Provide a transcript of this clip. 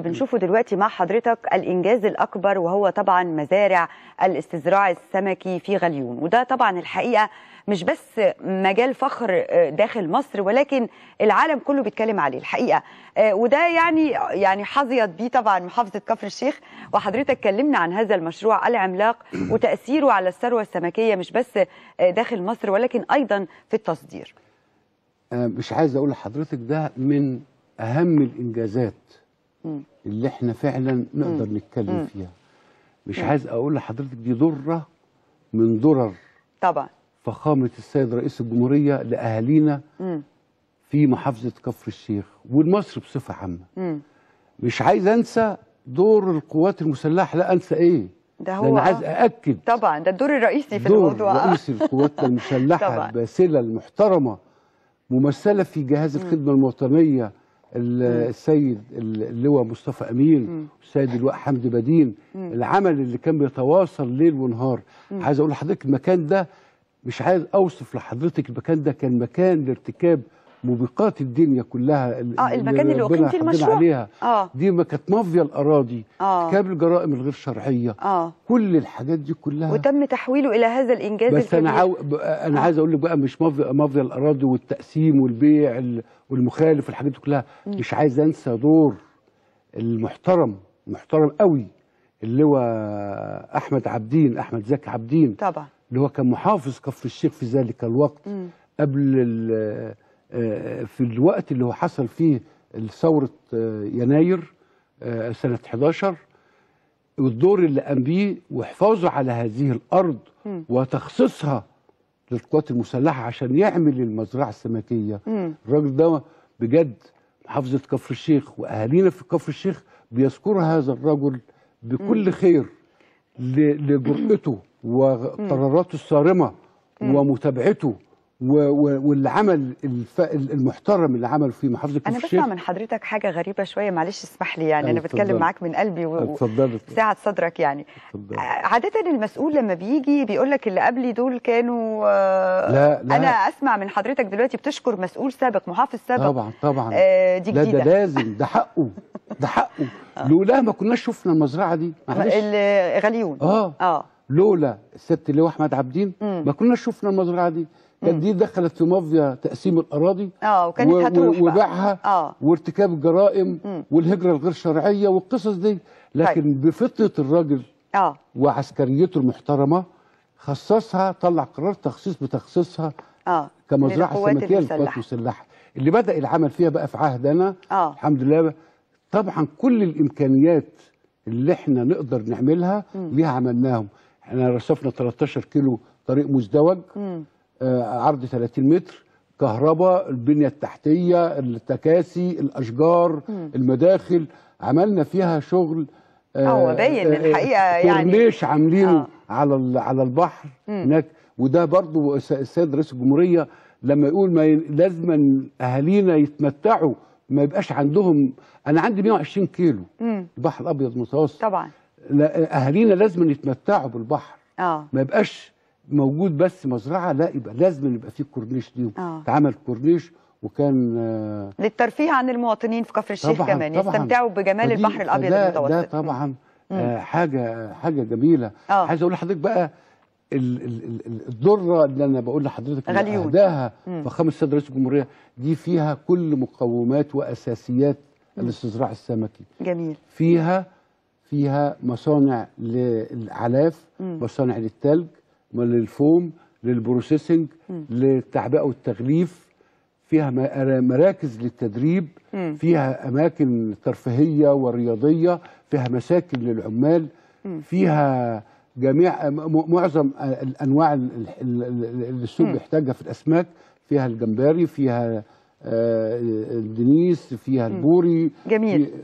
بنشوفه دلوقتي مع حضرتك الانجاز الاكبر وهو طبعا مزارع الاستزراع السمكي في غليون وده طبعا الحقيقه مش بس مجال فخر آه، داخل مصر ولكن العالم كله بيتكلم عليه الحقيقه آه، وده يعني يعني حظيت بيه طبعا محافظه كفر الشيخ وحضرتك كلمنا عن هذا المشروع العملاق وتاثيره على الثروه السمكيه مش بس آه، داخل مصر ولكن ايضا في التصدير مش عايز اقول لحضرتك ده من اهم الانجازات اللي احنا فعلا نقدر مم. نتكلم مم. فيها مش مم. عايز اقول لحضرتك دي ضره من ضرر طبعا فخامه السيد رئيس الجمهوريه لاهالينا في محافظه كفر الشيخ والمصر بصفه عامه مم. مش عايز انسى دور القوات المسلحه لا انسى ايه ده هو انا عايز ااكد طبعا ده الدور الرئيسي في دور الموضوع دور رئيس القوات المسلحه الباسله المحترمه ممثله في جهاز الخدمه الوطنيه السيد اللواء مصطفى امين والسيد اللواء حمدي بدين العمل اللي كان بيتواصل ليل ونهار عايز اقول لحضرتك المكان ده مش عايز اوصف لحضرتك المكان ده كان مكان لارتكاب موبقات الدنيا كلها اه المكان اللي اقيم فيه المشروع عليها آه. دي ما كانت مافيا الاراضي آه. ارتكاب الجرائم الغير شرعيه آه. كل الحاجات دي كلها وتم تحويله الى هذا الانجاز بس انا عاو... انا آه. عايز اقول لك بقى مش مافيا مافيا الاراضي والتقسيم والبيع والمخالف والحاجات دي كلها م. مش عايز انسى دور المحترم محترم قوي اللي هو احمد عبدين احمد زكي عبدين طبعا اللي هو كان محافظ كفر الشيخ في ذلك الوقت م. قبل ال آه، في الوقت اللي هو حصل فيه ثورة آه، يناير آه، سنة 11 والدور اللي قام بيه وحفاظه على هذه الأرض وتخصيصها للقوات المسلحة عشان يعمل المزرعة السمكية الراجل ده بجد محافظة كفر الشيخ وأهالينا في كفر الشيخ بيذكروا هذا الرجل بكل خير لجرأته وقراراته الصارمة ومتابعته والعمل الف... المحترم اللي عمله في محافظه كفر انا بسمع من حضرتك حاجه غريبه شويه معلش اسمح لي يعني انا بتكلم معاك من قلبي و... ساعه صدرك يعني أتفضل. عاده المسؤول لما بيجي بيقول لك اللي قبلي دول كانوا آه، لا لا انا اسمع من حضرتك دلوقتي بتشكر مسؤول سابق محافظ سابق طبعا طبعا آه دي جديده لا ده لازم ده حقه ده حقه آه. لولا ما كناش شفنا المزرعه دي معلش الغليون اه اه لولا الست اللي هو احمد عابدين ما كناش شفنا المزرعه دي كانت دي دخلت في مافيا تقسيم الاراضي اه وكانت هتروح وبيعها اه وارتكاب الجرائم مم. والهجره الغير شرعيه والقصص دي طيب. لكن طيب. بفطره الراجل اه وعسكريته المحترمه خصصها طلع قرار تخصيص بتخصيصها اه كمزرعه سمكيه للقوات المسلحه اللي بدا العمل فيها بقى في عهدنا آه. الحمد لله طبعا كل الامكانيات اللي احنا نقدر نعملها ليها عملناهم احنا رصفنا 13 كيلو طريق مزدوج مم. آه، عرض 30 متر كهرباء البنية التحتية التكاسي الأشجار مم. المداخل عملنا فيها شغل اه, اه، باين آه، الحقيقه يعني ليش عاملينه آه. على على البحر هناك وده برضو السيد رئيس الجمهوريه لما يقول ما ي... لازم اهالينا يتمتعوا ما يبقاش عندهم انا عندي 120 كيلو مم. البحر الابيض المتوسط طبعا اهالينا لازم يتمتعوا بالبحر اه ما يبقاش موجود بس مزرعه لا يبقى لازم يبقى في كورنيش ليهم آه. اتعمل كورنيش وكان آه للترفيه عن المواطنين في كفر الشيخ طبعاً كمان طبعاً يستمتعوا بجمال البحر الابيض المتوسط ده طبعا آه حاجه حاجه جميله آه. عايز اقول لحضرتك بقى الذره اللي انا بقول لحضرتك اهداها فخامه السيد رئيس الجمهوريه دي فيها كل مقومات واساسيات مم. الاستزراع السمكي جميل فيها فيها مصانع للعلاف مم. مصانع للثلج للفوم للبروسيسنج للتعبئه والتغليف فيها مراكز للتدريب فيها اماكن ترفيهيه ورياضيه فيها مساكن للعمال فيها جميع معظم الانواع اللي السوق بيحتاجها في الاسماك فيها الجمبري فيها آه، الدنيس فيها البوري جميل